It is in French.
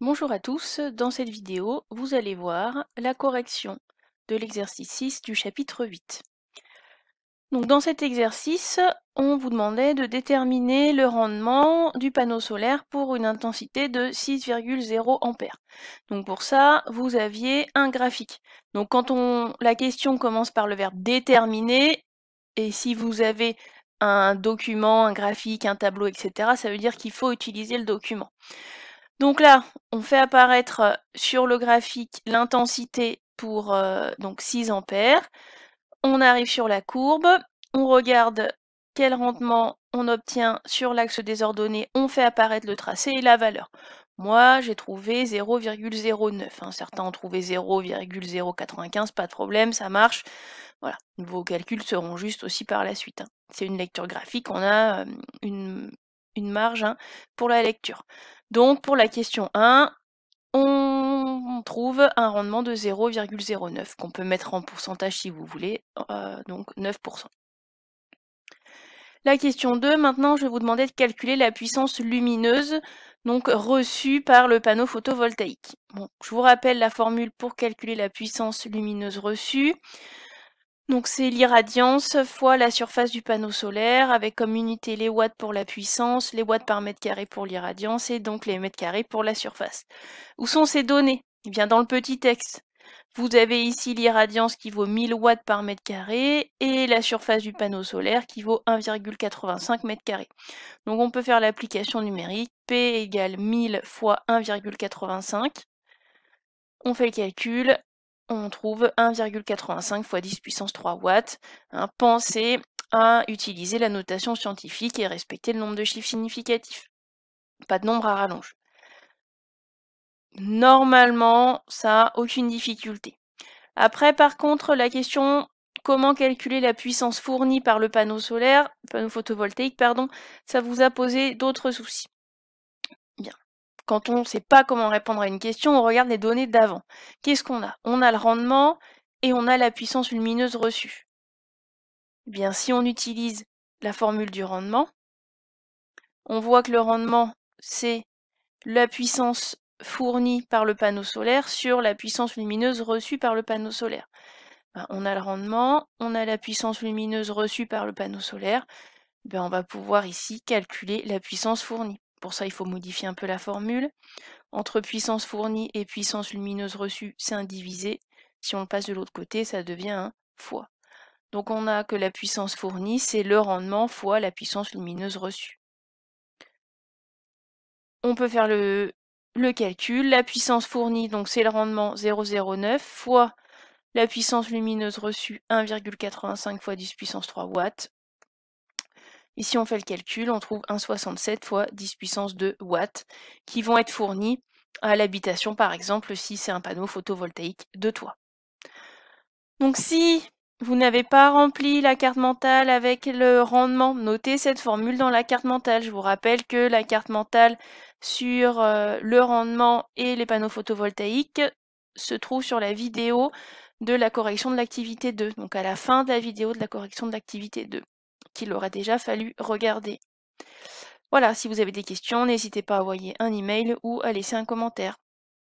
Bonjour à tous, dans cette vidéo, vous allez voir la correction de l'exercice 6 du chapitre 8. Donc dans cet exercice, on vous demandait de déterminer le rendement du panneau solaire pour une intensité de 6,0 A. Donc pour ça, vous aviez un graphique. Donc quand on, la question commence par le verbe déterminer, et si vous avez un document, un graphique, un tableau, etc., ça veut dire qu'il faut utiliser le document. Donc là, on fait apparaître euh, sur le graphique l'intensité pour euh, donc 6 ampères. On arrive sur la courbe, on regarde quel rendement on obtient sur l'axe désordonné, on fait apparaître le tracé et la valeur. Moi, j'ai trouvé 0,09. Hein, certains ont trouvé 0,095, pas de problème, ça marche. Voilà, vos calculs seront justes aussi par la suite. Hein. C'est une lecture graphique, on a euh, une, marge hein, pour la lecture. Donc pour la question 1, on trouve un rendement de 0,09 qu'on peut mettre en pourcentage si vous voulez, euh, donc 9%. La question 2, maintenant je vais vous demander de calculer la puissance lumineuse donc reçue par le panneau photovoltaïque. je vous rappelle la formule pour calculer la puissance lumineuse reçue. Donc c'est l'irradiance fois la surface du panneau solaire avec comme unité les watts pour la puissance, les watts par mètre carré pour l'irradiance et donc les mètres carrés pour la surface. Où sont ces données Eh bien dans le petit texte. Vous avez ici l'irradiance qui vaut 1000 watts par mètre carré et la surface du panneau solaire qui vaut 1,85 mètre carré. Donc on peut faire l'application numérique P égale 1000 fois 1,85. On fait le calcul, on trouve 1,85 fois 10 puissance 3 watts. Hein, pensez à utiliser la notation scientifique et respecter le nombre de chiffres significatifs. Pas de nombre à rallonge. Normalement, ça n'a aucune difficulté. Après, par contre, la question comment calculer la puissance fournie par le panneau solaire, panneau photovoltaïque, pardon, ça vous a posé d'autres soucis. Quand on ne sait pas comment répondre à une question, on regarde les données d'avant. Qu'est-ce qu'on a On a le rendement et on a la puissance lumineuse reçue. Eh bien, si on utilise la formule du rendement, on voit que le rendement, c'est la puissance fournie par le panneau solaire sur la puissance lumineuse reçue par le panneau solaire. Ben, on a le rendement, on a la puissance lumineuse reçue par le panneau solaire. Ben, on va pouvoir ici calculer la puissance fournie. Pour ça, il faut modifier un peu la formule. Entre puissance fournie et puissance lumineuse reçue, c'est un divisé. Si on le passe de l'autre côté, ça devient un fois. Donc on a que la puissance fournie, c'est le rendement fois la puissance lumineuse reçue. On peut faire le, le calcul. La puissance fournie, donc c'est le rendement 0,09 fois la puissance lumineuse reçue 1,85 fois 10 puissance 3 watts Ici, on fait le calcul, on trouve 1,67 fois 10 puissance 2 watts qui vont être fournis à l'habitation, par exemple, si c'est un panneau photovoltaïque de toit. Donc si vous n'avez pas rempli la carte mentale avec le rendement. Notez cette formule dans la carte mentale. Je vous rappelle que la carte mentale sur euh, le rendement et les panneaux photovoltaïques se trouve sur la vidéo de la correction de l'activité 2, donc à la fin de la vidéo de la correction de l'activité 2 qu'il aurait déjà fallu regarder. Voilà, si vous avez des questions, n'hésitez pas à envoyer un email ou à laisser un commentaire.